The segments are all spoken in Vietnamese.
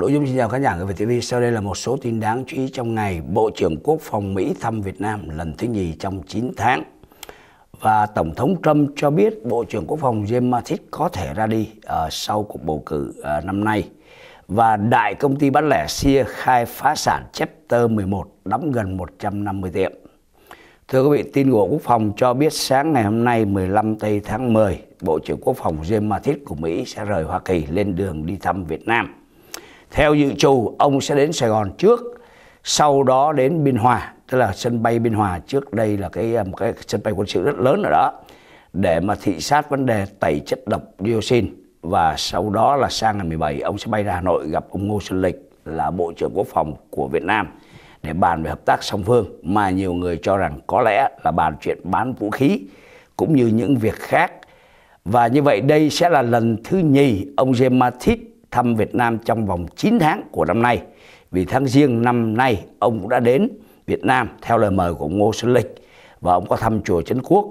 Nội dung xin chào khán giả của TV. sau đây là một số tin đáng chú ý trong ngày Bộ trưởng Quốc phòng Mỹ thăm Việt Nam lần thứ nhì trong 9 tháng. Và Tổng thống Trump cho biết Bộ trưởng Quốc phòng James Mattis có thể ra đi uh, sau cuộc bầu cử uh, năm nay. Và đại công ty bán lẻ Sia khai phá sản Chapter 11 đóng gần 150 tiệm. Thưa quý vị, tin của Quốc phòng cho biết sáng ngày hôm nay 15 tây tháng 10, Bộ trưởng Quốc phòng James Mattis của Mỹ sẽ rời Hoa Kỳ lên đường đi thăm Việt Nam. Theo dự trù, ông sẽ đến Sài Gòn trước, sau đó đến Biên Hòa, tức là sân bay Biên Hòa trước đây là cái một cái sân bay quân sự rất lớn ở đó để mà thị sát vấn đề tẩy chất độc dioxin và sau đó là sang ngày 17 ông sẽ bay ra Hà Nội gặp ông Ngô Xuân Lịch là Bộ trưởng Quốc phòng của Việt Nam để bàn về hợp tác song phương mà nhiều người cho rằng có lẽ là bàn chuyện bán vũ khí cũng như những việc khác. Và như vậy đây sẽ là lần thứ nhì ông James Mattis thăm Việt Nam trong vòng 9 tháng của năm nay. Vì tháng riêng năm nay, ông cũng đã đến Việt Nam theo lời mời của Ngô Xuân Lịch và ông có thăm chùa Trấn Quốc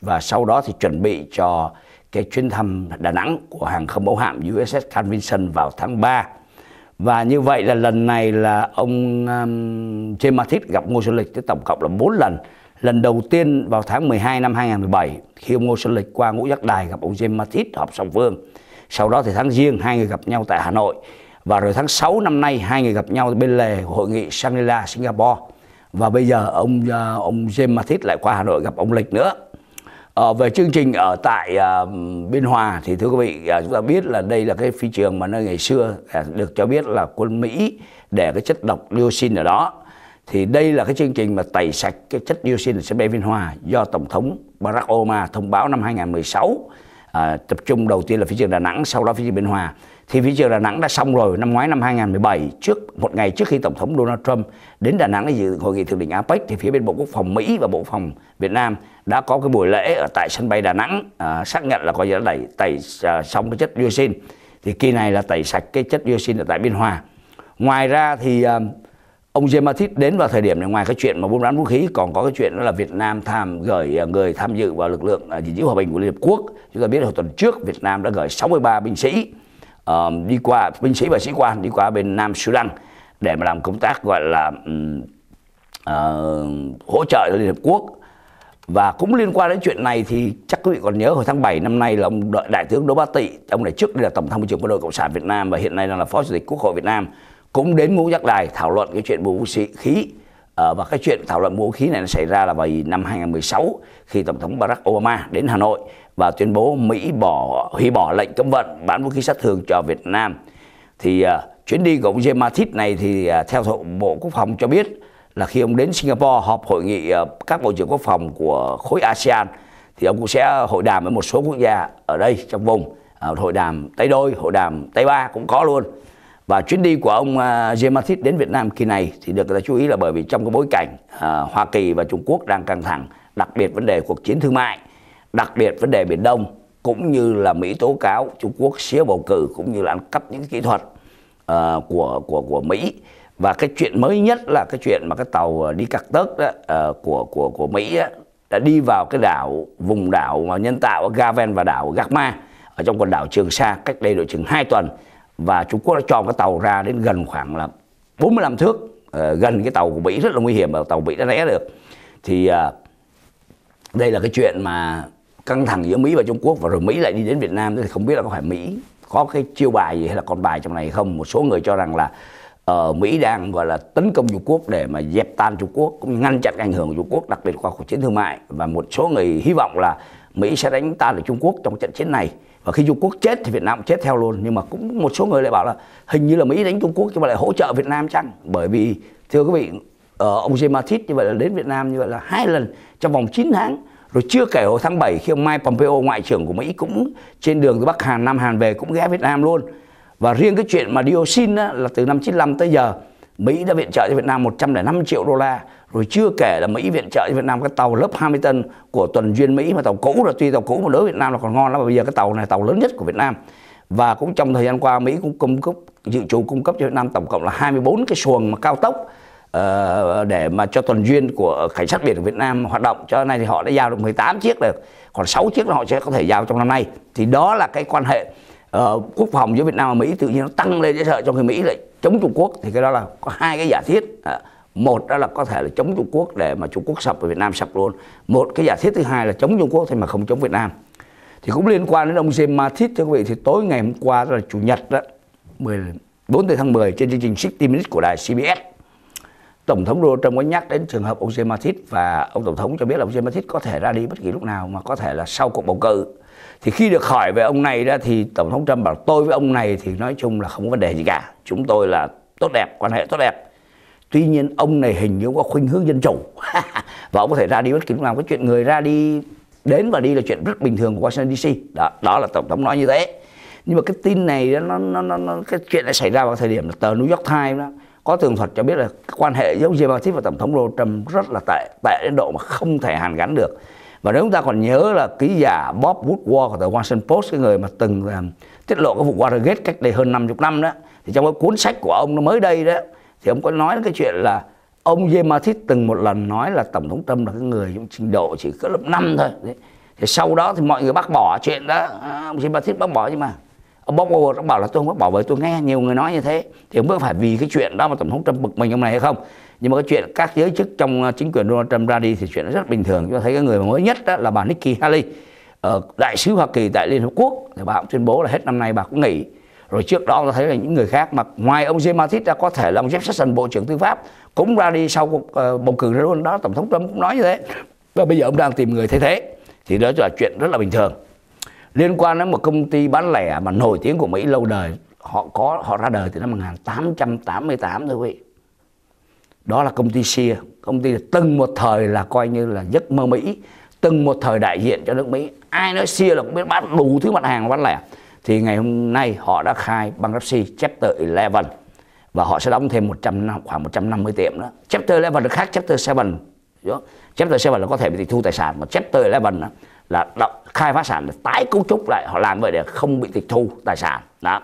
và sau đó thì chuẩn bị cho cái chuyến thăm Đà Nẵng của hàng không mẫu hạm USS Carl Vinson vào tháng 3. Và như vậy là lần này là ông um, James Mattis gặp Ngô Xuân Lịch tới tổng cộng là 4 lần. Lần đầu tiên vào tháng 12 năm 2017 khi ông Ngô Xuân Lịch qua ngũ giác đài gặp ông James Mattis họp song phương sau đó thì tháng giêng hai người gặp nhau tại Hà Nội và rồi tháng 6 năm nay hai người gặp nhau bên lề hội nghị Shangri-La Singapore và bây giờ ông ờ, ông James Mathis lại qua Hà Nội gặp ông Lịch nữa à, về chương trình ở tại à, Biên Hòa thì thưa quý vị à, chúng ta biết là đây là cái phi trường mà nơi ngày xưa à, được cho biết là quân Mỹ để cái chất độc dioxin ở đó thì đây là cái chương trình mà tẩy sạch cái chất dioxin ở sân bay Biên Hòa do Tổng thống Barack Obama thông báo năm 2016 à, tập trung đầu tiên là phía trường Đà Nẵng, sau đó phía trường Biên Hòa. Thì phía trường Đà Nẵng đã xong rồi năm ngoái năm 2017 trước một ngày trước khi tổng thống Donald Trump đến Đà Nẵng để dự hội nghị thượng đỉnh APEC thì phía bên Bộ Quốc phòng Mỹ và Bộ Phòng Việt Nam đã có cái buổi lễ ở tại sân bay Đà Nẵng à, xác nhận là có gì đã đẩy tẩy à, xong cái chất dioxin. Thì kỳ này là tẩy sạch cái chất dioxin ở tại Biên Hòa. Ngoài ra thì uh, ông James Mattis đến vào thời điểm này ngoài cái chuyện mà buôn bán vũ khí còn có cái chuyện đó là Việt Nam tham gửi à, người tham dự vào lực lượng à, gìn giữ hòa bình của Liên Hợp Quốc chúng ta biết hồi tuần trước Việt Nam đã gửi 63 binh sĩ uh, đi qua binh sĩ và sĩ quan đi qua bên Nam Sudan để mà làm công tác gọi là uh, hỗ trợ cho Liên Hợp Quốc và cũng liên quan đến chuyện này thì chắc quý vị còn nhớ hồi tháng 7 năm nay là ông đại tướng Đỗ Bá Tị, ông này trước đây là tổng tham mưu trưởng quân đội Cộng sản Việt Nam và hiện nay đang là phó chủ tịch Quốc hội Việt Nam cũng đến ngũ giác đài thảo luận cái chuyện mua vũ khí ờ, và cái chuyện thảo luận mua vũ khí này nó xảy ra là vào năm 2016 khi tổng thống Barack Obama đến Hà Nội và tuyên bố Mỹ bỏ hủy bỏ lệnh cấm vận bán vũ khí sát thương cho Việt Nam thì à, chuyến đi của ông James Mattis này thì à, theo Bộ Quốc phòng cho biết là khi ông đến Singapore họp hội nghị à, các bộ trưởng quốc phòng của khối ASEAN thì ông cũng sẽ hội đàm với một số quốc gia ở đây trong vùng à, hội đàm Tây Đôi, hội đàm Tây Ba cũng có luôn và chuyến đi của ông James à, Mathis đến Việt Nam kỳ này thì được người ta chú ý là bởi vì trong cái bối cảnh à, Hoa Kỳ và Trung Quốc đang căng thẳng, đặc biệt vấn đề cuộc chiến thương mại, đặc biệt vấn đề Biển Đông cũng như là Mỹ tố cáo Trung Quốc xía bầu cử cũng như là ăn cắp những kỹ thuật à, của của của Mỹ và cái chuyện mới nhất là cái chuyện mà cái tàu à, đi cặc tớt đó, à, của của của Mỹ đó, đã đi vào cái đảo vùng đảo mà nhân tạo Gaven và đảo Gakma ở trong quần đảo Trường Sa cách đây độ chừng 2 tuần và Trung Quốc đã cho cái tàu ra đến gần khoảng là 45 thước ờ, gần cái tàu của Mỹ rất là nguy hiểm và tàu Mỹ đã né được thì ờ, đây là cái chuyện mà căng thẳng giữa Mỹ và Trung Quốc và rồi Mỹ lại đi đến Việt Nam thì không biết là có phải Mỹ có cái chiêu bài gì hay là con bài trong này không một số người cho rằng là uh, Mỹ đang gọi là tấn công Trung Quốc để mà dẹp tan Trung Quốc cũng ngăn chặn ảnh hưởng của Trung Quốc đặc biệt qua cuộc chiến thương mại và một số người hy vọng là Mỹ sẽ đánh tan được Trung Quốc trong trận chiến này và khi Trung Quốc chết thì Việt Nam chết theo luôn nhưng mà cũng một số người lại bảo là hình như là Mỹ đánh Trung Quốc nhưng mà lại hỗ trợ Việt Nam chăng bởi vì thưa quý vị ở ờ, ông James Mattis như vậy là đến Việt Nam như vậy là hai lần trong vòng 9 tháng rồi chưa kể hồi tháng 7 khi ông Mike Pompeo ngoại trưởng của Mỹ cũng trên đường từ Bắc Hàn Nam Hàn về cũng ghé Việt Nam luôn và riêng cái chuyện mà dioxin á, là từ năm 95 tới giờ Mỹ đã viện trợ cho Việt Nam 105 triệu đô la rồi chưa kể là Mỹ viện trợ cho Việt Nam cái tàu lớp 20 tấn của tuần duyên Mỹ mà tàu cũ là tuy tàu cũ mà đối Việt Nam là còn ngon lắm bây giờ cái tàu này tàu lớn nhất của Việt Nam và cũng trong thời gian qua Mỹ cũng cung cấp dự trù cung cấp cho Việt Nam tổng cộng là 24 cái xuồng mà cao tốc ờ, để mà cho tuần duyên của cảnh sát biển của Việt Nam hoạt động cho nay thì họ đã giao được 18 chiếc được còn 6 chiếc là họ sẽ có thể giao trong năm nay thì đó là cái quan hệ uh, quốc phòng giữa Việt Nam và Mỹ tự nhiên nó tăng lên để sợ cho người Mỹ lại chống Trung Quốc thì cái đó là có hai cái giả thiết à, một đó là có thể là chống Trung Quốc để mà Trung Quốc sập và Việt Nam sập luôn một cái giả thiết thứ hai là chống Trung Quốc thì mà không chống Việt Nam thì cũng liên quan đến ông James Mattis thưa quý vị thì tối ngày hôm qua là chủ nhật đó 14 tháng 10 trên chương trình 60 Minutes của đài CBS Tổng thống Donald Trump có nhắc đến trường hợp ông James Mattis và ông Tổng thống cho biết là ông James Mattis có thể ra đi bất kỳ lúc nào mà có thể là sau cuộc bầu cử thì khi được hỏi về ông này đó thì tổng thống trump bảo tôi với ông này thì nói chung là không có vấn đề gì cả chúng tôi là tốt đẹp quan hệ tốt đẹp tuy nhiên ông này hình như có khuynh hướng dân chủ và ông có thể ra đi bất kỳ lúc nào cái chuyện người ra đi đến và đi là chuyện rất bình thường của Washington DC đó, đó là tổng thống nói như thế nhưng mà cái tin này nó, nó, nó, nó cái chuyện này xảy ra vào thời điểm là tờ New York Times đó có tường thuật cho biết là quan hệ giữa ông Giambattista và tổng thống Donald Trump rất là tệ tệ đến độ mà không thể hàn gắn được và nếu chúng ta còn nhớ là ký giả Bob Woodward của tờ Washington Post cái người mà từng uh, tiết lộ cái vụ Watergate cách đây hơn 50 năm đó thì trong cái cuốn sách của ông nó mới đây đó thì ông có nói cái chuyện là ông Yematit từng một lần nói là tổng thống Trump là cái người trình độ chỉ cỡ lớp 5 thôi Đấy. thì sau đó thì mọi người bác bỏ chuyện đó à, ông Yematit bác bỏ nhưng mà ông Bob Woodward ông bảo là tôi không bác bỏ bởi tôi nghe nhiều người nói như thế thì không biết phải vì cái chuyện đó mà tổng thống Trump bực mình ông này hay không nhưng mà cái chuyện các giới chức trong ờ, chính quyền Donald Trump ra đi thì chuyện rất bình thường chúng ta thấy cái người mới nhất đó là bà Nikki Haley ở ờ, đại sứ Hoa Kỳ tại Liên Hợp Quốc thì bà cũng tuyên bố là hết năm nay bà cũng nghỉ rồi trước đó ta thấy là những người khác mà ngoài ông James Mattis ra có thể là ông Jeff Sessions bộ trưởng tư pháp cũng ra đi sau cuộc ờ, bầu cử luôn đó tổng thống Trump cũng nói như thế và bây giờ ông đang tìm người thay thế thì đó là chuyện rất là bình thường liên quan đến một công ty bán lẻ mà nổi tiếng của Mỹ lâu đời họ có họ ra đời từ năm 1888 thưa quý vị đó là công ty Sia công ty từng một thời là coi như là giấc mơ Mỹ từng một thời đại diện cho nước Mỹ ai nói Sia là cũng biết bán đủ thứ mặt hàng bán lẻ thì ngày hôm nay họ đã khai bankruptcy chapter 11 và họ sẽ đóng thêm 100 khoảng 150 tiệm đó chapter 11 là khác chapter 7 đó. chapter 7 là có thể bị tịch thu tài sản mà chapter 11 đó là khai phá sản là tái cấu trúc lại họ làm vậy để không bị tịch thu tài sản đó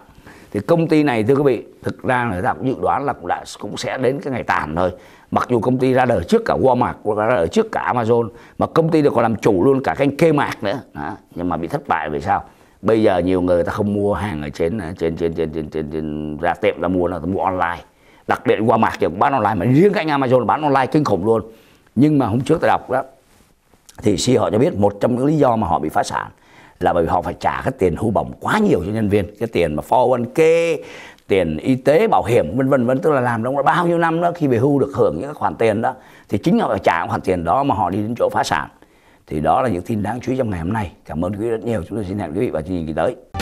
thì công ty này thưa quý vị thực ra người ta cũng dự đoán là cũng đã cũng sẽ đến cái ngày tàn thôi mặc dù công ty ra đời trước cả Walmart ra đời trước cả Amazon mà công ty được còn làm chủ luôn cả kênh kê mạc nữa Đó. nhưng mà bị thất bại vì sao bây giờ nhiều người, ta không mua hàng ở trên ờ, trên trên trên trên trên, trên ra tiệm ta mua là mua online đặc biệt Walmart thì bán online mà riêng cái Amazon bán online kinh khủng luôn nhưng mà hôm trước ta đọc đó thì si họ cho biết một trong những lý do mà họ bị phá sản là bởi vì họ phải trả cái tiền hưu bổng quá nhiều cho nhân viên cái tiền mà 401k tiền y tế bảo hiểm vân vân vân tức là làm trong bao nhiêu năm đó khi về hưu được hưởng những khoản tiền đó thì chính họ phải trả khoản tiền đó mà họ đi đến chỗ phá sản thì đó là những tin đáng chú ý trong ngày hôm nay cảm ơn quý vị rất nhiều chúng tôi xin hẹn quý vị vào chương trình kỳ tới